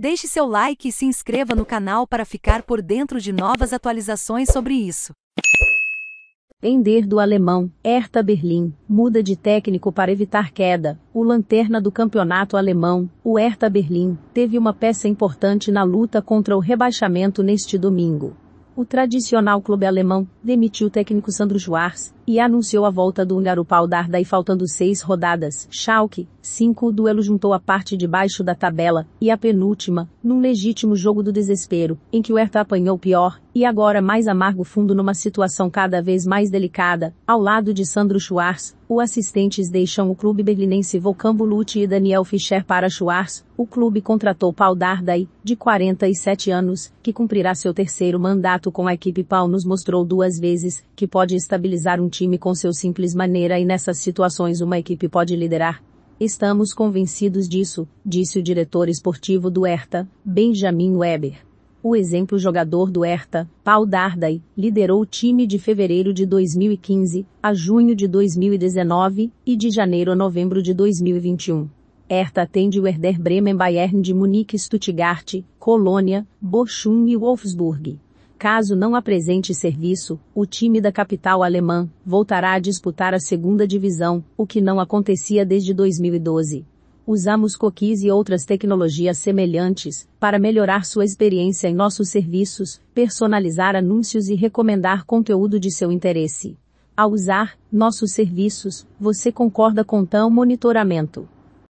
Deixe seu like e se inscreva no canal para ficar por dentro de novas atualizações sobre isso. Ender do alemão, Hertha Berlim, muda de técnico para evitar queda. O lanterna do campeonato alemão, o Hertha Berlim, teve uma peça importante na luta contra o rebaixamento neste domingo. O tradicional clube alemão demitiu o técnico Sandro Schwarz e anunciou a volta do húngaro Paul E faltando seis rodadas. Schalke, cinco o duelo juntou a parte de baixo da tabela e a penúltima, num legítimo jogo do desespero, em que o Hertha apanhou pior e agora mais amargo fundo numa situação cada vez mais delicada. Ao lado de Sandro Schwarz, os assistentes deixam o clube berlinense Volkan Bulucci e Daniel Fischer para Schwarz, o clube contratou Paul Dardai, de 47 anos, que cumprirá seu terceiro mandato com a equipe. Paul nos mostrou duas vezes que pode estabilizar um time com seu simples maneira e nessas situações uma equipe pode liderar. Estamos convencidos disso, disse o diretor esportivo do Hertha, Benjamin Weber. O exemplo jogador do Hertha, Paul Dardai, liderou o time de fevereiro de 2015 a junho de 2019 e de janeiro a novembro de 2021. Hertha atende o Herder Bremen Bayern de Munique Stuttgart, Colônia, Bochum e Wolfsburg. Caso não apresente serviço, o time da capital alemã voltará a disputar a segunda divisão, o que não acontecia desde 2012. Usamos cookies e outras tecnologias semelhantes para melhorar sua experiência em nossos serviços, personalizar anúncios e recomendar conteúdo de seu interesse. Ao usar nossos serviços, você concorda com tão monitoramento.